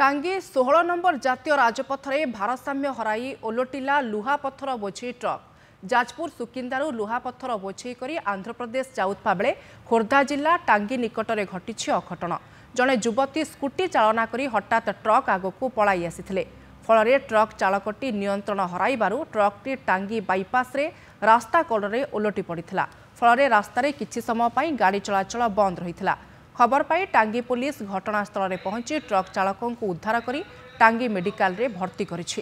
টাঙ্গী ষোহল নম্বর জাতীয় রাজপথরে ভারসাম্য হরাই ওলটিলা লুহাপথর বোঝেই ট্রক ଯାଜପୁର ସୁକିନ୍ଦାରୁ ଲୁହାପଥର ବୋଝେଇ କରି ଆନ୍ଧ୍ରପ୍ରଦେଶ ଯାଉଥିବା ବେଳେ ଖୋର୍ଦ୍ଧା ଜିଲ୍ଲା ଟାଙ୍ଗି ନିକଟରେ ଘଟିଛି ଅଘଟଣ ଜଣେ ଯୁବତୀ ସ୍କୁଟି ଚାଳନା କରି ହଠାତ୍ ଟ୍ରକ୍ ଆଗକୁ ପଳାଇ ଆସିଥିଲେ ଫଳରେ ଟ୍ରକ୍ ଚାଳକଟି ନିୟନ୍ତ୍ରଣ ହରାଇବାରୁ ଟ୍ରକ୍ଟି ଟାଙ୍ଗି ବାଇପାସ୍ରେ ରାସ୍ତା କଡ଼ରେ ଓଲଟି ପଡ଼ିଥିଲା ଫଳରେ ରାସ୍ତାରେ କିଛି ସମୟ ପାଇଁ ଗାଡ଼ି ଚଳାଚଳ ବନ୍ଦ ରହିଥିଲା খবর পাই টাঙ্গি পুলিশ ঘটনাস্থলে পৌঁছি ট্রক চালকଙ୍କୁ উদ্ধার করে টাঙ্গি মেডিকালে ভর্তি করেছে